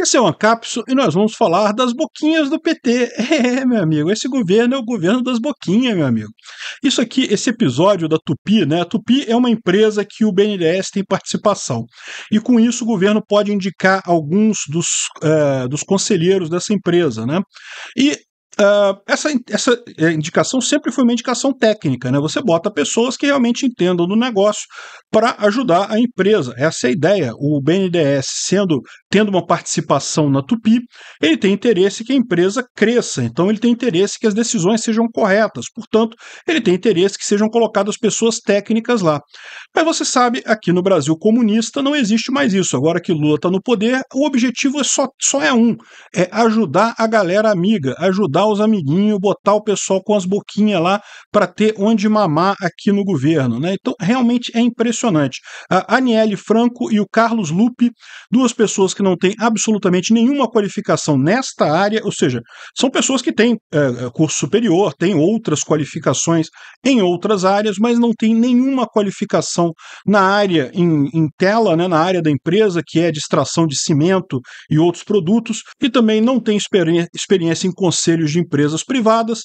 Esse é o Ancapso e nós vamos falar das boquinhas do PT. É, meu amigo, esse governo é o governo das boquinhas, meu amigo. Isso aqui, esse episódio da Tupi, né? A Tupi é uma empresa que o BNDES tem participação. E com isso o governo pode indicar alguns dos, uh, dos conselheiros dessa empresa, né? E Uh, essa, essa eh, indicação sempre foi uma indicação técnica, né? Você bota pessoas que realmente entendam do negócio para ajudar a empresa. Essa é a ideia. O BNDES, sendo tendo uma participação na Tupi, ele tem interesse que a empresa cresça. Então ele tem interesse que as decisões sejam corretas. Portanto, ele tem interesse que sejam colocadas pessoas técnicas lá. Mas você sabe, aqui no Brasil comunista não existe mais isso. Agora que Lula está no poder, o objetivo é só, só é um: é ajudar a galera amiga, ajudar os amiguinhos, botar o pessoal com as boquinhas lá para ter onde mamar aqui no governo. Né? Então, realmente é impressionante. A Aniele Franco e o Carlos Lupe, duas pessoas que não têm absolutamente nenhuma qualificação nesta área, ou seja, são pessoas que têm é, curso superior, têm outras qualificações em outras áreas, mas não têm nenhuma qualificação na área em, em tela, né, na área da empresa, que é de extração de cimento e outros produtos, e também não têm experiência em conselhos de empresas privadas.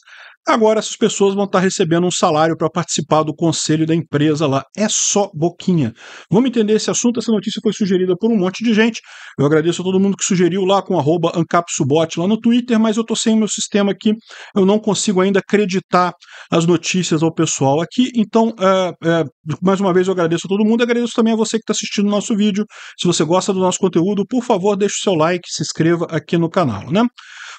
Agora essas pessoas vão estar recebendo um salário para participar do conselho da empresa lá. É só boquinha. Vamos entender esse assunto. Essa notícia foi sugerida por um monte de gente. Eu agradeço a todo mundo que sugeriu lá com @ancapsubot lá no Twitter, mas eu estou sem o meu sistema aqui. Eu não consigo ainda acreditar as notícias ao pessoal aqui. Então, é, é, mais uma vez eu agradeço a todo mundo. agradeço também a você que está assistindo o nosso vídeo. Se você gosta do nosso conteúdo, por favor, deixe o seu like, se inscreva aqui no canal, né?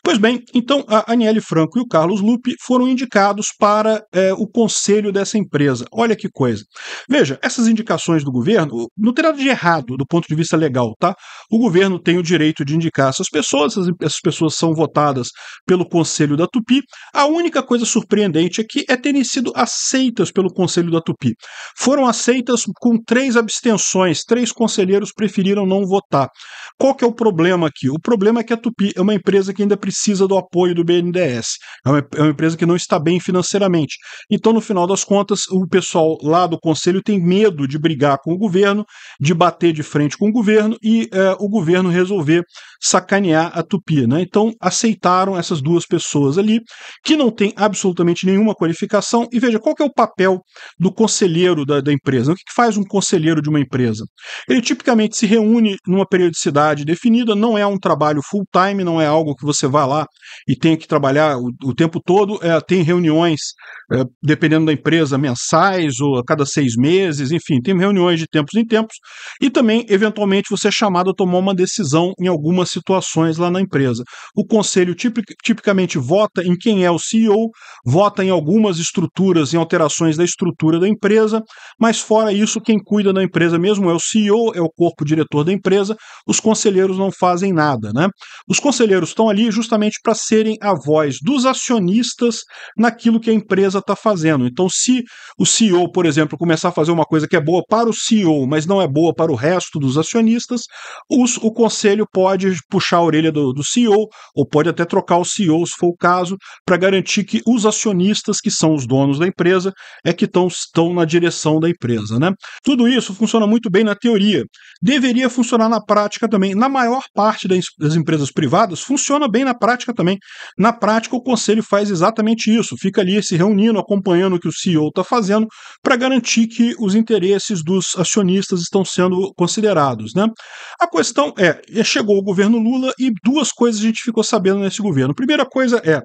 Pois bem, então a Aniele Franco e o Carlos Lupe foram indicados para é, o conselho dessa empresa. Olha que coisa. Veja, essas indicações do governo não tem nada de errado do ponto de vista legal, tá? O governo tem o direito de indicar essas pessoas, essas, essas pessoas são votadas pelo conselho da Tupi. A única coisa surpreendente aqui é, é terem sido aceitas pelo conselho da Tupi. Foram aceitas com três abstenções, três conselheiros preferiram não votar. Qual que é o problema aqui? O problema é que a Tupi é uma empresa que ainda precisa precisa do apoio do BNDES. É uma, é uma empresa que não está bem financeiramente. Então, no final das contas, o pessoal lá do conselho tem medo de brigar com o governo, de bater de frente com o governo e é, o governo resolver sacanear a Tupi. Né? Então, aceitaram essas duas pessoas ali, que não tem absolutamente nenhuma qualificação. E veja, qual é o papel do conselheiro da, da empresa? O que, que faz um conselheiro de uma empresa? Ele tipicamente se reúne numa periodicidade definida, não é um trabalho full-time, não é algo que você vá lá e tenho que trabalhar o, o tempo todo. É, tem reuniões, é, dependendo da empresa, mensais ou a cada seis meses, enfim, tem reuniões de tempos em tempos. E também, eventualmente, você é chamado a tomar uma decisão em algumas situações lá na empresa. O conselho tipic, tipicamente vota em quem é o CEO, vota em algumas estruturas, em alterações da estrutura da empresa, mas fora isso, quem cuida da empresa mesmo é o CEO, é o corpo diretor da empresa, os conselheiros não fazem nada. Né? Os conselheiros estão ali justamente justamente para serem a voz dos acionistas naquilo que a empresa está fazendo. Então, se o CEO, por exemplo, começar a fazer uma coisa que é boa para o CEO, mas não é boa para o resto dos acionistas, os, o conselho pode puxar a orelha do, do CEO, ou pode até trocar o CEO, se for o caso, para garantir que os acionistas, que são os donos da empresa, é que estão na direção da empresa. Né? Tudo isso funciona muito bem na teoria. Deveria funcionar na prática também. Na maior parte das empresas privadas, funciona bem na prática também. Na prática, o conselho faz exatamente isso, fica ali se reunindo, acompanhando o que o CEO está fazendo, para garantir que os interesses dos acionistas estão sendo considerados. Né? A questão é: chegou o governo Lula e duas coisas a gente ficou sabendo nesse governo. Primeira coisa é: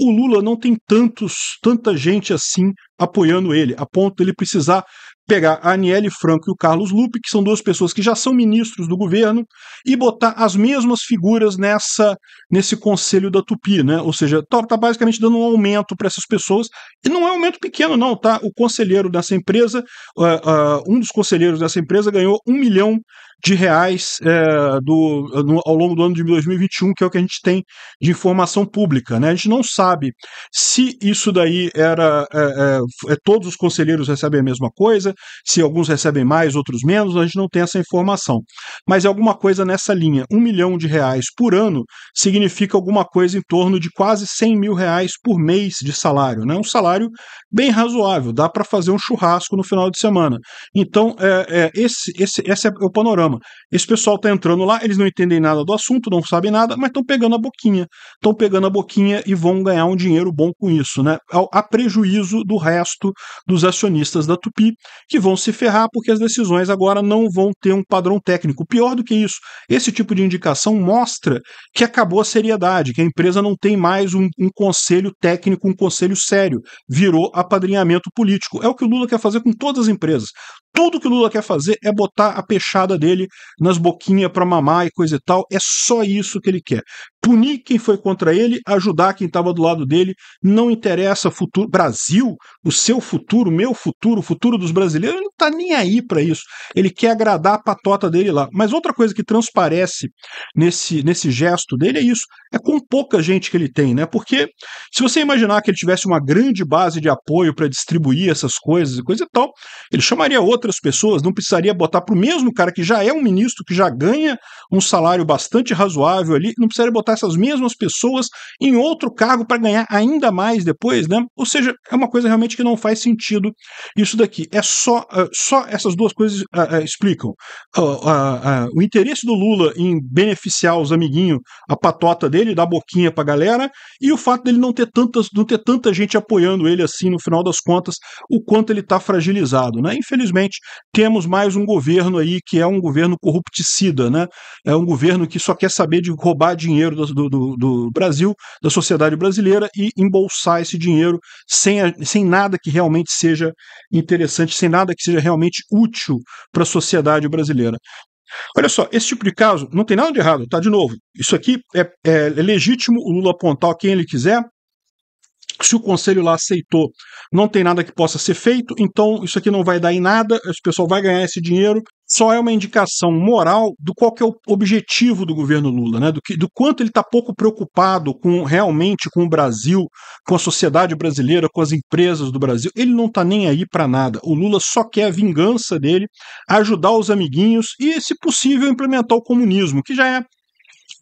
o Lula não tem tantos, tanta gente assim apoiando ele, a ponto de ele precisar pegar a Aniele Franco e o Carlos Lupe, que são duas pessoas que já são ministros do governo, e botar as mesmas figuras nessa nesse conselho da Tupi, né? Ou seja, tá, tá basicamente dando um aumento para essas pessoas, e não é um aumento pequeno, não, tá? O conselheiro dessa empresa, uh, uh, um dos conselheiros dessa empresa ganhou um milhão de reais é, do, no, ao longo do ano de 2021, que é o que a gente tem de informação pública. Né? A gente não sabe se isso daí era. É, é, todos os conselheiros recebem a mesma coisa, se alguns recebem mais, outros menos, a gente não tem essa informação. Mas é alguma coisa nessa linha. Um milhão de reais por ano significa alguma coisa em torno de quase 100 mil reais por mês de salário. Né? Um salário bem razoável, dá para fazer um churrasco no final de semana. Então, é, é, esse, esse, esse é o panorama. Esse pessoal está entrando lá, eles não entendem nada do assunto, não sabem nada, mas estão pegando a boquinha. Estão pegando a boquinha e vão ganhar um dinheiro bom com isso, né? A prejuízo do resto dos acionistas da Tupi que vão se ferrar porque as decisões agora não vão ter um padrão técnico. Pior do que isso, esse tipo de indicação mostra que acabou a seriedade, que a empresa não tem mais um, um conselho técnico, um conselho sério. Virou apadrinhamento político. É o que o Lula quer fazer com todas as empresas. Tudo que o Lula quer fazer é botar a peixada dele nas boquinhas para mamar e coisa e tal. É só isso que ele quer. Punir quem foi contra ele, ajudar quem estava do lado dele. Não interessa futuro Brasil, o seu futuro, o meu futuro, o futuro dos brasileiros. Ele não está nem aí para isso. Ele quer agradar a patota dele lá. Mas outra coisa que transparece nesse, nesse gesto dele é isso. É com pouca gente que ele tem, né? Porque se você imaginar que ele tivesse uma grande base de apoio para distribuir essas coisas e coisa e tal, ele chamaria outra outras pessoas, não precisaria botar para o mesmo cara que já é um ministro, que já ganha um salário bastante razoável ali, não precisaria botar essas mesmas pessoas em outro cargo para ganhar ainda mais depois, né? Ou seja, é uma coisa realmente que não faz sentido isso daqui. É só, uh, só essas duas coisas uh, uh, explicam. o interesse do Lula em beneficiar os amiguinhos, a patota dele, dar boquinha para a galera, e o fato dele não ter tantas, não ter tanta gente apoiando ele assim no final das contas, o quanto ele está fragilizado, né? Infelizmente temos mais um governo aí que é um governo corrupticida, né? É um governo que só quer saber de roubar dinheiro do, do, do Brasil, da sociedade brasileira e embolsar esse dinheiro sem, sem nada que realmente seja interessante, sem nada que seja realmente útil para a sociedade brasileira. Olha só, esse tipo de caso não tem nada de errado, tá? De novo, isso aqui é, é, é legítimo o Lula apontar quem ele quiser, se o conselho lá aceitou, não tem nada que possa ser feito, então isso aqui não vai dar em nada, o pessoal vai ganhar esse dinheiro. Só é uma indicação moral do qual é o objetivo do governo Lula, né? Do, que, do quanto ele está pouco preocupado com realmente com o Brasil, com a sociedade brasileira, com as empresas do Brasil. Ele não está nem aí para nada. O Lula só quer a vingança dele, ajudar os amiguinhos e, se possível, implementar o comunismo, que já é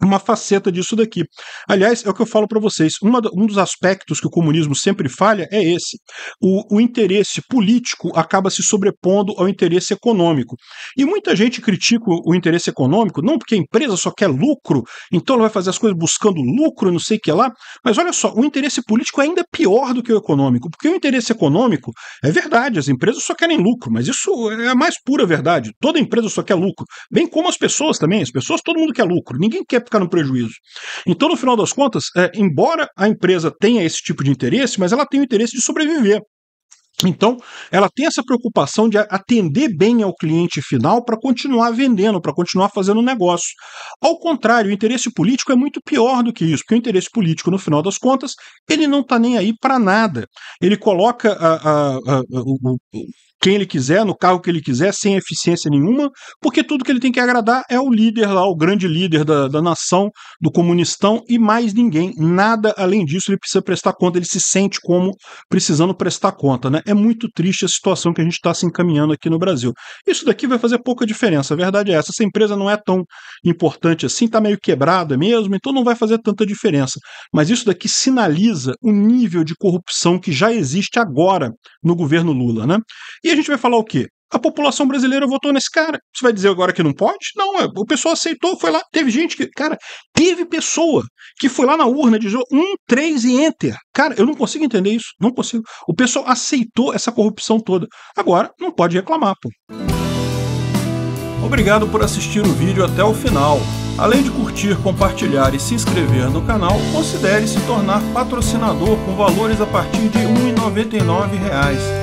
uma faceta disso daqui. Aliás, é o que eu falo para vocês. Uma, um dos aspectos que o comunismo sempre falha é esse. O, o, interesse político acaba se sobrepondo ao interesse econômico. E muita gente critica o, interesse econômico, não porque a empresa só quer lucro, então ela vai fazer as coisas buscando lucro não sei o que lá. Mas olha só, o interesse político é ainda pior do que o econômico, porque o interesse econômico é verdade, as empresas só querem lucro, mas isso é a mais pura verdade. Toda empresa só quer lucro. Bem como as pessoas também, as pessoas, todo mundo quer lucro. Ninguém quer ficar no prejuízo. Então, no final das contas, é, embora a empresa tenha esse tipo de interesse, mas ela tem o interesse de sobreviver. Então, ela tem essa preocupação de atender bem ao cliente final para continuar vendendo, para continuar fazendo negócio. Ao contrário, o interesse político é muito pior do que isso, porque o interesse político, no final das contas, ele não está nem aí para nada. Ele coloca a, a, a, o, quem ele quiser, no carro que ele quiser, sem eficiência nenhuma, porque tudo que ele tem que agradar é o líder lá, o grande líder da, da nação, do comunistão e mais ninguém. Nada além disso ele precisa prestar conta, ele se sente como precisando prestar conta. Né? É muito triste a situação que a gente está se encaminhando aqui no Brasil. Isso daqui vai fazer pouca diferença, a verdade é essa. Essa empresa não é tão importante assim, está meio quebrada mesmo, então não vai fazer tanta diferença. Mas isso daqui sinaliza o nível de corrupção que já existe agora no governo Lula. Né? E a gente vai falar o quê? A população brasileira votou nesse cara. Você vai dizer agora que não pode? Não, é, o pessoal aceitou, foi lá. Teve gente que. Cara, teve pessoa que foi lá na urna, digou um, três e enter. Cara, eu não consigo entender isso. Não consigo. O pessoal aceitou essa corrupção toda. Agora, não pode reclamar, pô. Obrigado por assistir o vídeo até o final. Além de curtir, compartilhar e se inscrever no canal, considere se tornar patrocinador com valores a partir de R$ 1,99